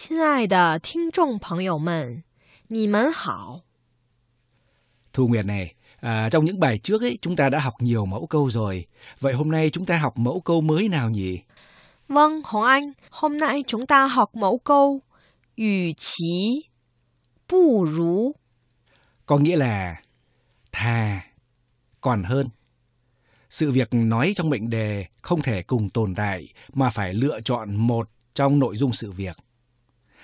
亲爱的听众朋友们，你们好。Thu Nguyệt này, à, trong những bài trước ấy chúng ta đã học nhiều mẫu câu rồi. Vậy hôm nay chúng ta học mẫu câu mới nào nhỉ? Vâng, Hồng Anh, hôm nay chúng ta học mẫu câu "yu chí bu rú", có nghĩa là thà còn hơn. Sự việc nói trong mệnh đề không thể cùng tồn tại mà phải lựa chọn một trong nội dung sự việc.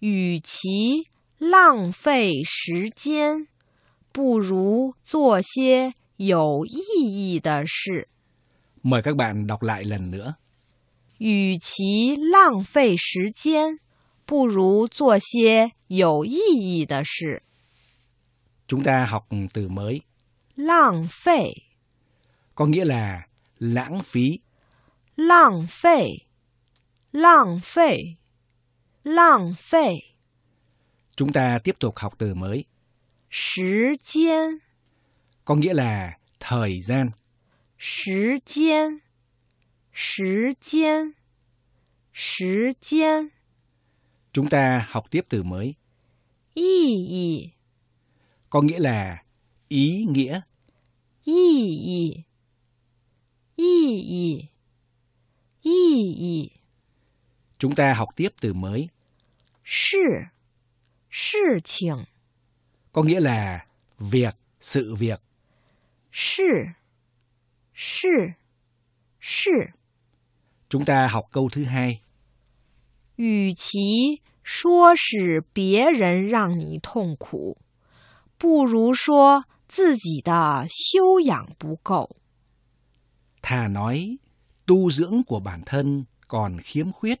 与其浪费时间，不如做些有意义的事。Mời các bạn đọc lại lần nữa. 与其浪费时间，不如做些有意义的事。Chúng ta học từ mới. 浪费 có nghĩa là lãng phí. 浪费，浪费。lãng phê. Chúng ta tiếp tục học từ mới gian. có nghĩa là thời gian. Thời gian. Thời gian. Thời gian. Chúng ta học tiếp từ mới. Ý ý. Có nghĩa là ý nghĩa. Ý ý. Ý ý. Ý ý. Chúng ta học tiếp từ mới. Sự, sự sự 情. Có nghĩa là việc, sự việc. Sự, sự, sự. Chúng ta học câu thứ hai. Thà nói tu dưỡng của bản thân còn khiếm khuyết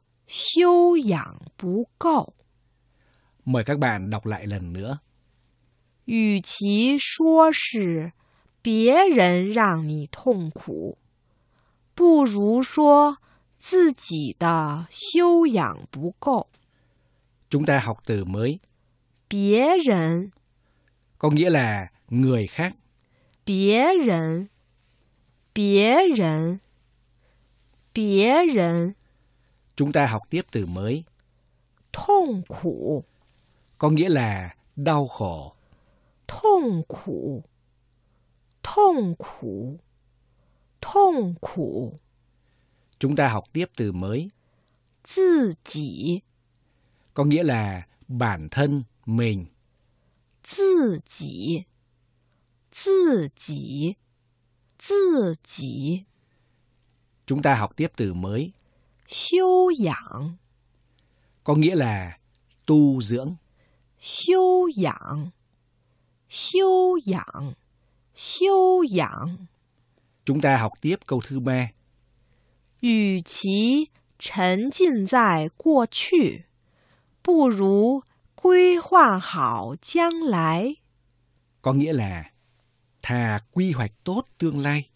修养不够. Mời các bạn đọc lại lần nữa. 与其说是别人让你痛苦，不如说自己的修养不够. Chúng ta học từ mới. 别人 có nghĩa là người khác. 别人别人别人 Chúng ta học tiếp từ mới. Thông khổ. Có nghĩa là đau khổ. Thông khổ. Thông khổ. Thông khổ. Chúng ta học tiếp từ mới. Tự chỉ. Có nghĩa là bản thân mình. Tự chỉ. Tự chỉ. Tự chỉ. Chúng ta học tiếp từ mới. 修养 có nghĩa là tu dưỡng. Siêu dạng. Siêu dạng. Chúng ta học tiếp câu thứ ba. Yu qi trần jin zài guo qu, bu quy hoa hảo giang lái. Có nghĩa là thà quy hoạch tốt tương lai,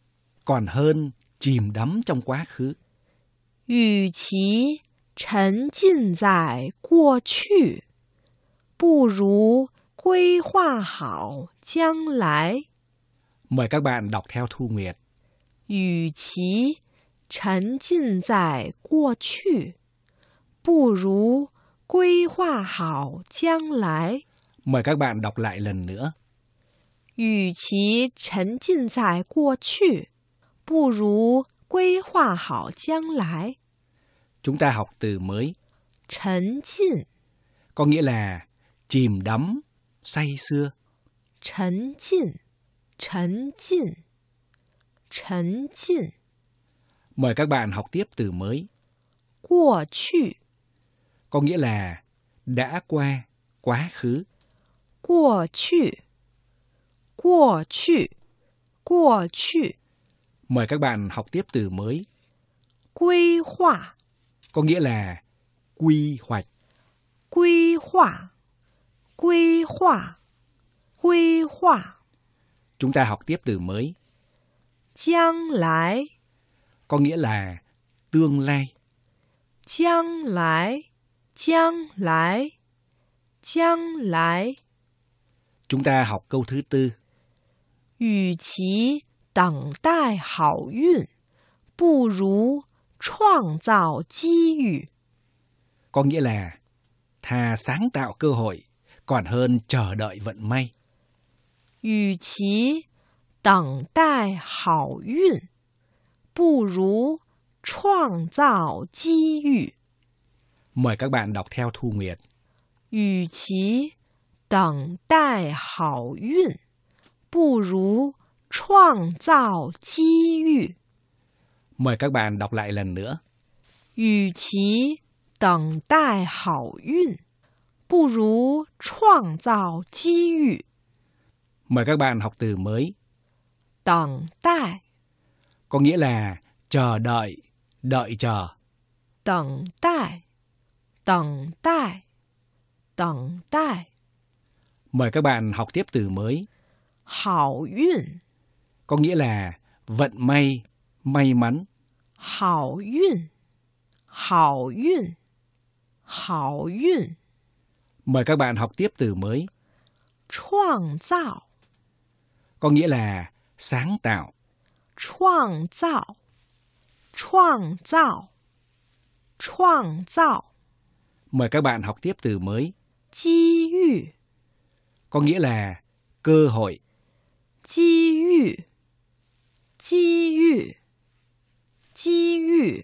còn hơn chìm đắm trong quá khứ. 与其沉浸在过去，不如规划好将来。mời các bạn đọc theo thu nguyệt. 与其沉浸在过去，不如规划好将来。mời các bạn đọc lại lần nữa. 与其沉浸在过去，不如。规划好将来. Chúng ta học từ mới. Trần chìn. Có nghĩa là chìm đắm, say xưa. Trần chìn, trần chìn, trần chìn. Mời các bạn học tiếp từ mới. Quá chư. Có nghĩa là đã qua, quá khứ. Quá chư. Quá chư. Quá chư. Mời các bạn học tiếp từ mới. Quy hỏa có nghĩa là quy hoạch. Quy hỏa quy hỏa quy hỏa Chúng ta học tiếp từ mới. Giang lai có nghĩa là tương lai. Giang lai giang lai giang lai Chúng ta học câu thứ tư. Yu chí 等待好运，不如创造机遇. Có nghĩa là thà sáng tạo cơ hội còn hơn chờ đợi vận may. Mời các bạn đọc theo Thu Nguyệt. 与其等待好运，不如创造机遇. Mời các bạn đọc lại lần nữa. 与其等待好运，不如创造机遇。Mời các bạn học từ mới. Tầng có nghĩa là chờ đợi, đợi chờ. Tầng Mời các bạn học tiếp từ mới. Hảo có nghĩa là vận may, may mắn. Hảo yun, hảo yun, hảo yun. Mời các bạn học tiếp từ mới. Chuang tạo có nghĩa là sáng tạo. Chuang tạo Chuang tạo Chuang tạo Mời các bạn học tiếp từ mới. Chi yu có nghĩa là cơ hội. Chi yu 机遇，机遇。